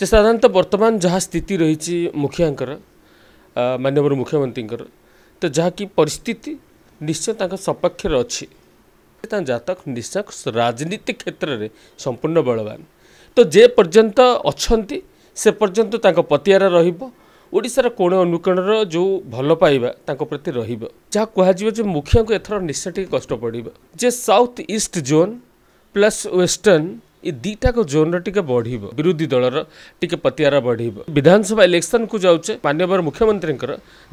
ଯେ ସାଧାରଣତଃ ବର୍ତ୍ତମାନ ଯାହା ସ୍ଥିତି ରହିଛି ମୁଖିଆଙ୍କର ମାନ୍ୟବର ମୁଖ୍ୟମନ୍ତ୍ରୀଙ୍କର ତ ଯାହାକି ପରିସ୍ଥିତି ନିଶ୍ଚୟ ତାଙ୍କ ସପକ୍ଷରେ ଅଛି ତାଙ୍କ ଜାତକ ନିଶ୍ଚୟ ରାଜନୀତି କ୍ଷେତ୍ରରେ ସମ୍ପୂର୍ଣ୍ଣ ବଳବାନ ତ ଯେ ପର୍ଯ୍ୟନ୍ତ ଅଛନ୍ତି ସେ ପର୍ଯ୍ୟନ୍ତ ତାଙ୍କ ପତିଆରା ରହିବ ଓଡ଼ିଶାର କୋଣ ଅନୁକୋଣର ଯେଉଁ ଭଲ ପାଇବା ତାଙ୍କ ପ୍ରତି ରହିବ ଯାହା କୁହାଯିବ ଯେ ମୁଖିଆଙ୍କୁ ଏଥର ନିଶ୍ଚୟ ଟିକେ କଷ୍ଟ ପଡ଼ିବ ଯେ south east zone plus western ये दीटा को जोन रे बढ़ विरोधी दल रे पतिहार बढ़े विधानसभा इलेक्शन को जाऊे मानव मुख्यमंत्री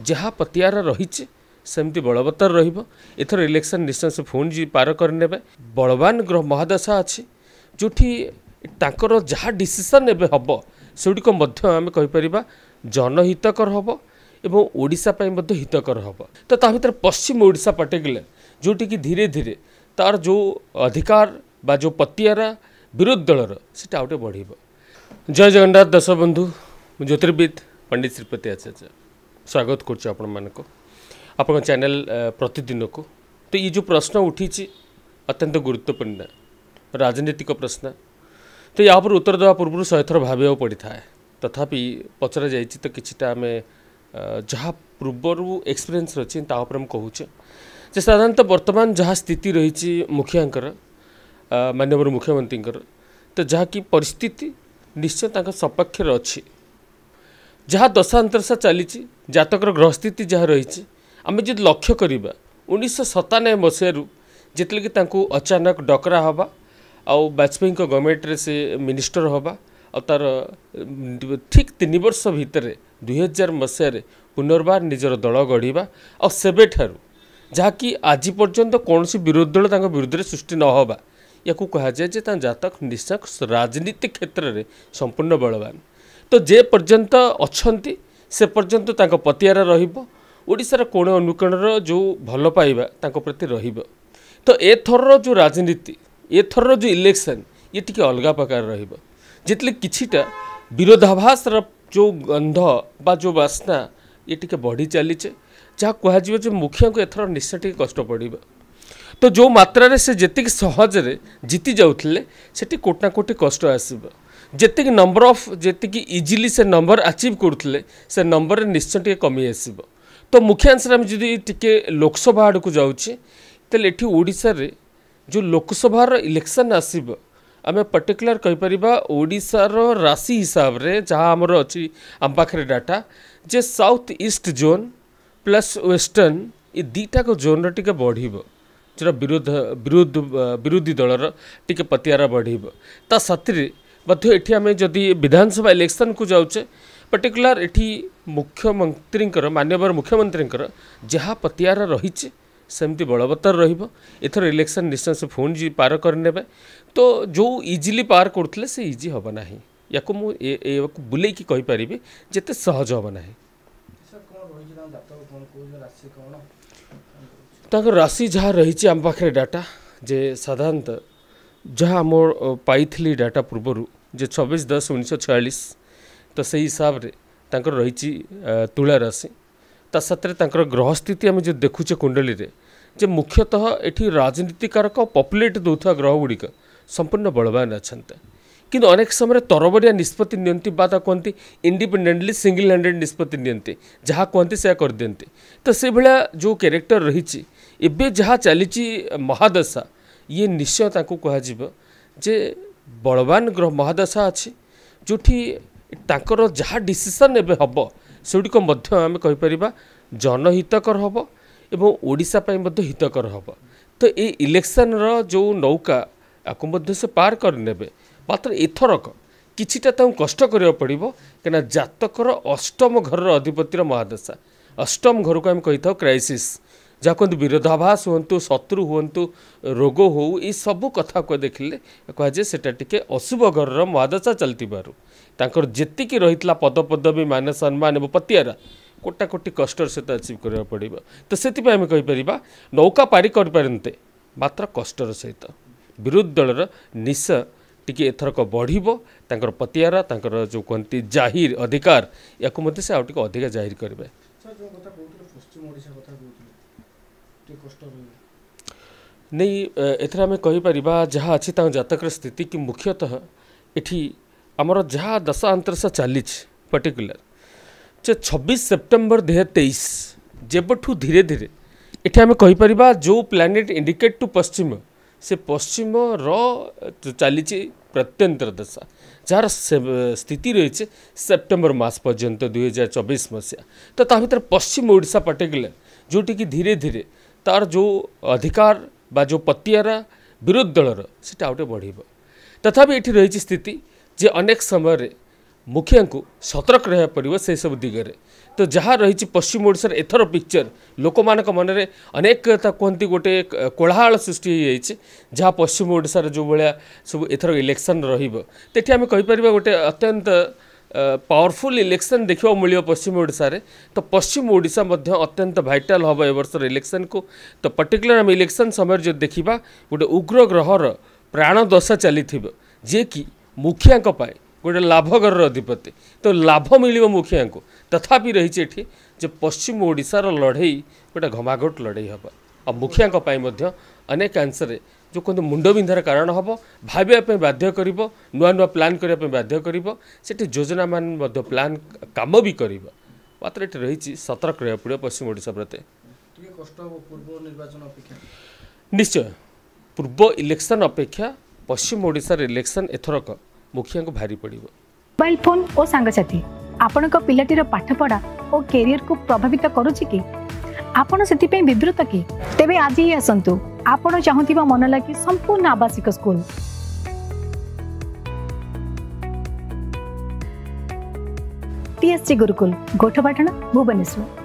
जहाँ पतिहार रही सेमती बलवत्तर रथर इलेक्शन निश्चय से फोन जी पार करे बलवान ग्रह महादशा अच्छे जो जहाँ डिशन एवं हम सेगुड़िकमेंपर जनहितकर हम एवं ओडापी हितकर हम तो भितर पश्चिम ओडा पटेगले जोटी की धीरे धीरे तार जो अधिकार बा जो पतिहरा ବିରୋଧୀ ଦଳର ସେଟା ଆଉ ଟିକେ ବଢ଼ିବ ଜୟ ଜଗନ୍ନାଥ ଦଶବନ୍ଧୁ ମୁଁ ଜ୍ୟୋତିର୍ବିଦ ପଣ୍ଡିତ ଶ୍ରୀପତି ଆଚାର୍ଯ୍ୟ ସ୍ୱାଗତ କରୁଛି ଆପଣମାନଙ୍କୁ ଆପଣଙ୍କ ଚ୍ୟାନେଲ ପ୍ରତିଦିନକୁ ତ ଏଇ ଯେଉଁ ପ୍ରଶ୍ନ ଉଠିଛି ଅତ୍ୟନ୍ତ ଗୁରୁତ୍ୱପୂର୍ଣ୍ଣ ରାଜନୈତିକ ପ୍ରଶ୍ନ ତ ୟା ଉପରେ ଉତ୍ତର ଦେବା ପୂର୍ବରୁ ଶହେ ଥର ଭାବିବାକୁ ପଡ଼ିଥାଏ ତଥାପି ପଚରାଯାଇଛି ତ କିଛିଟା ଆମେ ଯାହା ପୂର୍ବରୁ ଏକ୍ସପିରିଏନ୍ସ ଅଛି ତା ଉପରେ ମୁଁ କହୁଛେ ଯେ ସାଧାରଣତଃ ବର୍ତ୍ତମାନ ଯାହା ସ୍ଥିତି ରହିଛି ମୁଖିଆଙ୍କର ମାନ୍ୟବର ମୁଖ୍ୟମନ୍ତ୍ରୀଙ୍କର ତ ଯାହାକି ପରିସ୍ଥିତି ନିଶ୍ଚୟ ତାଙ୍କ ସପକ୍ଷରେ ଅଛି ଯାହା ଦଶାନ୍ତରସା ଚାଲିଛି ଜାତକର ଗ୍ରହସ୍ଥିତି ଯାହା ରହିଛି ଆମେ ଯଦି ଲକ୍ଷ୍ୟ କରିବା ଉଣେଇଶହ ସତାନବେ ମସିହାରୁ ଯେତେବେଳେ କି ତାଙ୍କୁ ଅଚାନକ ଡକରା ହେବା ଆଉ ବାଜପେୟୀଙ୍କ ଗଭର୍ଣ୍ଣମେଣ୍ଟରେ ସେ ମିନିଷ୍ଟର ହେବା ଆଉ ତା'ର ଠିକ୍ ତିନି ବର୍ଷ ଭିତରେ ଦୁଇହଜାର ମସିହାରେ ପୁନର୍ବାର ନିଜର ଦଳ ଗଢ଼ିବା ଆଉ ସେବେଠାରୁ ଯାହାକି ଆଜି ପର୍ଯ୍ୟନ୍ତ କୌଣସି ବିରୋଧୀ ଦଳ ତାଙ୍କ ବିରୁଦ୍ଧରେ ସୃଷ୍ଟି ନହେବା या कहुए जतक निशाक्स राजनीति क्षेत्र में संपूर्ण बलवान तो जे पर्यंत अच्छा से पर्यंत पतिर रड़शार कोण अनुकोण जो भल पाइबा प्रति रो तो एथर जो राजनीति एथर जो इलेक्शन ये टी अलग प्रकार रेतली किटा विरोधाभास जो गंध बा जो बास्ना ये टी बढ़ी चलीचे जहाँ कह मुखिया को एथर निश्चय कष्ट पड़ा ତ ଯେଉଁ ମାତ୍ରାରେ ସେ ଯେତିକି ସହଜରେ ଜିତି ଯାଉଥିଲେ ସେଠି କୋଟି ନା କୋଟି କଷ୍ଟ ଆସିବ ଯେତିକି ନମ୍ବର ଅଫ୍ ଯେତିକି ଇଜିଲି ସେ ନମ୍ବର ଆଚିଭ୍ କରୁଥିଲେ ସେ ନମ୍ବରରେ ନିଶ୍ଚୟ ଟିକେ କମି ଆସିବ ତ ମୁଖ୍ୟ ଆନ୍ସର୍ ଆମେ ଯଦି ଟିକେ ଲୋକସଭା ଆଡ଼କୁ ଯାଉଛେ ତାହେଲେ ଏଠି ଓଡ଼ିଶାରେ ଯେଉଁ ଲୋକସଭାର ଇଲେକ୍ସନ୍ ଆସିବ ଆମେ ପର୍ଟିକୁଲାର କହିପାରିବା ଓଡ଼ିଶାର ରାଶି ହିସାବରେ ଯାହା ଆମର ଅଛି ଆମ ପାଖରେ ଡାଟା ଯେ south east zone plus western ଏ ଦୁଇଟାକ ଜୋନ୍ର ଟିକେ ବଢ଼ିବ विरोध विरोध विरोधी दल रे पतिहार बढ़े सत्री आम जदि विधानसभा इलेक्शन को जाऊे पर्टिकुला मुख्यमंत्री मानवर मुख्यमंत्री जहाँ पतिहार रही सेमती बलवत्तर रथर इलेक्शन निश्चय से फोन जी पार करे तो जो इजिली पार करते इजी हम ना या बुले कि कहीपरि जिते सहज हम ना ତାଙ୍କ ରାଶି ଯାହା ରହିଛି ଆମ ପାଖରେ ଡାଟା ଯେ ସାଧାରଣତଃ ଯାହା ଆମ ପାଇଥିଲି ଡାଟା ପୂର୍ବରୁ ଯେ ଛବିଶ ଦଶ ଉଣେଇଶହ ଛୟାଳିଶ ତ ସେଇ ହିସାବରେ ତାଙ୍କର ରହିଛି ତୁଳା ରାଶି ତା ସାଥିରେ ତାଙ୍କର ଗ୍ରହ ସ୍ଥିତି ଆମେ ଯେଉଁ ଦେଖୁଛେ କୁଣ୍ଡଲୀରେ ଯେ ମୁଖ୍ୟତଃ ଏଠି ରାଜନୀତି କାରକ ପପୁଲେଟ୍ ଦେଉଥିବା ଗ୍ରହଗୁଡ଼ିକ ସମ୍ପୂର୍ଣ୍ଣ ବଳବାନ ଅଛନ୍ତି কিন্তু অনেক সময় তরবরিয়া নিষ্পতি নিয়ন্তি বা তা কুহতি ইন্ডিপেন্ডেন্টলি সিঙ্গল হ্যান্ডেড নিষ্পতি নিয়ন্তি যা কুহতি সেয়া করেদিকে তো সেইভাবে যে ক্যারেক্টর রয়েছে এবে যা চালছি মহাদশা ইয়ে নিশ্চয় তাকে কুহযিব যে বলবান গ্রহ মহাদশা আছে ଯେଉଁଠି ତାଙ୍କର ଯାହା ଡିସିସନ୍ ଏବେ ହେବ ସେଗୁଡ଼ିକ ମଧ୍ୟ ଆମେ କହିପାରିବା ଜନହିତକର ହେବ ଏବଂ ଓଡ଼ିଶା ପାଇଁ ମଧ୍ୟ ହିତକର ହେବ ତ ଏଇ ଇଲେକ୍ସନ୍ର ଯେଉଁ ନୌକା ଆକୁ ମଧ୍ୟ ସେ ପାର କରିନେବେ ମାତ୍ର ଏଥରକ କିଛିଟା ତାଙ୍କୁ କଷ୍ଟ କରିବାକୁ ପଡ଼ିବ କାହିଁକିନା ଜାତକର ଅଷ୍ଟମ ଘରର ଅଧିପତିର ମହାଦଶା ଅଷ୍ଟମ ଘରକୁ ଆମେ କହିଥାଉ କ୍ରାଇସିସ୍ ଯାହା କୁହନ୍ତୁ ବିରୋଧାଭାସ ହୁଅନ୍ତୁ ଶତ୍ରୁ ହୁଅନ୍ତୁ ରୋଗ ହେଉ ଏସବୁ କଥାକୁ ଦେଖିଲେ କୁହାଯାଏ ସେଟା ଟିକେ ଅଶୁଭ ଘରର ମହାଦଶା ଚାଲିଥିବାରୁ ତାଙ୍କର ଯେତିକି ରହିଥିଲା ପଦପଦବୀ ମାନ ସମ୍ମାନ ଏବଂ ପତିଆରା କୋଟାକୋଟି କଷ୍ଟର ସହିତ ଆଚିଭ୍ କରିବାକୁ ପଡ଼ିବ ତ ସେଥିପାଇଁ ଆମେ କହିପାରିବା ନୌକା ପାରି କରିପାରନ୍ତେ ମାତ୍ର କଷ୍ଟର ସହିତ ବିରୋଧୀ ଦଳର ନିଶ टी एथरक बढ़ पतिहरा जो कहते जाहिर अधिकार या अधिक जाहिर करेंगे अच्छा, नहीं एमें कहीपर जहाँ अच्छी जतक स्थित कि मुख्यतः इटि आमर जहाँ दशा अंतरस चली पर्टिकुला छब्बीस सेप्टेम्बर दुहार तेईस जेबू धीरे धीरे ये आम कहीपर जो प्लानेट इंडिकेट टू पश्चिम ସେ ପଶ୍ଚିମର ଚାଲିଛି ପ୍ରତ୍ୟନ୍ତର ଦଶା যার স্থিতি রয়েছে সেপ্টেম্বর মাস পর্যন্ত দুই হাজার চব্বিশ মশিয়া তো তা ভিতরে পশ্চিম ওড়শা পার্টিকুলার যেটি কি ধীরে ধীরে তার যে অধিকার বা যে পতিয়ারা বিরোধী দলর সেটা আউটে বড় তথাপি এটি রয়েছে স্থিতি যে অনেক সময় ମୁଖିଆଙ୍କୁ ସତର୍କ ରହିବାକୁ ପଡ଼ିବ ସେସବୁ ଦିଗରେ ତ ଯାହା ରହିଛି ପଶ୍ଚିମ ଓଡ଼ିଶାର ଏଥର ପିକ୍ଚର ଲୋକମାନଙ୍କ ମନରେ ଅନେକ ତା କୁହନ୍ତି ଗୋଟେ କୋଳାହଳ ସୃଷ୍ଟି ହୋଇଯାଇଛି ଯାହା ପଶ୍ଚିମ ଓଡ଼ିଶାର ଯେଉଁ ଭଳିଆ ସବୁ ଏଥର ଇଲେକ୍ସନ୍ ରହିବ ତ ଏଠି ଆମେ କହିପାରିବା ଗୋଟେ ଅତ୍ୟନ୍ତ ପାୱାରଫୁଲ୍ ଇଲେକ୍ସନ୍ ଦେଖିବାକୁ ମିଳିବ ପଶ୍ଚିମ ଓଡ଼ିଶାରେ ତ ପଶ୍ଚିମ ଓଡ଼ିଶା ମଧ୍ୟ ଅତ୍ୟନ୍ତ ଭାଇଟାଲ୍ ହେବ ଏ ବର୍ଷର ଇଲେକ୍ସନ୍କୁ ତ ପର୍ଟିକୁଲାର ଆମେ ଇଲେକ୍ସନ୍ ସମୟରେ ଯଦି ଦେଖିବା ଗୋଟେ ଉଗ୍ର ଗ୍ରହର ପ୍ରାଣଦଶା ଚାଲିଥିବ ଯିଏକି ମୁଖିଆଙ୍କ ପାଇଁ गोटे लाभघर अधिपति तो लाभ मिल मुखिया को तथापि रही है ये पश्चिम ओडार लड़े गोटे घमाघट लड़े हे आ मुखिया अनेक आंसर जो कहते हैं मुंडविंधार कारण हम भावे बाध्य कर नुआ नुआ प्लां करने बाध्य कर योजना मान प्लां कम भी कर मात्र रही सतर्क रहा पड़े पश्चिम ओडा प्रति निश्चय पूर्व इलेक्शन अपेक्षा पश्चिम ओडार इलेक्शन एथरक ମୁଖିଆଙ୍କୁ ଭାରି ପଡ଼ିବ ମୋବାଇଲ ଫୋନ୍ ଓ ସାଙ୍ଗସାଥୀ ଆପଣଙ୍କ ପିଲାଟିର ପାଠପଢ଼ା ଓ କ୍ୟାରିୟରକୁ ପ୍ରଭାବିତ କରୁଛି କି ଆପଣ ସେଥିପାଇଁ ବିବ୍ରତ କି ତେବେ ଆଜି ହିଁ ଆସନ୍ତୁ ଆପଣ ଚାହୁଁଥିବା ମନ ଲାଗି ସମ୍ପୂର୍ଣ୍ଣ ଆବାସିକ ସ୍କୁଲ টিএসসি গুরুকুল গোঠপাটনা ভুবনেশ্বর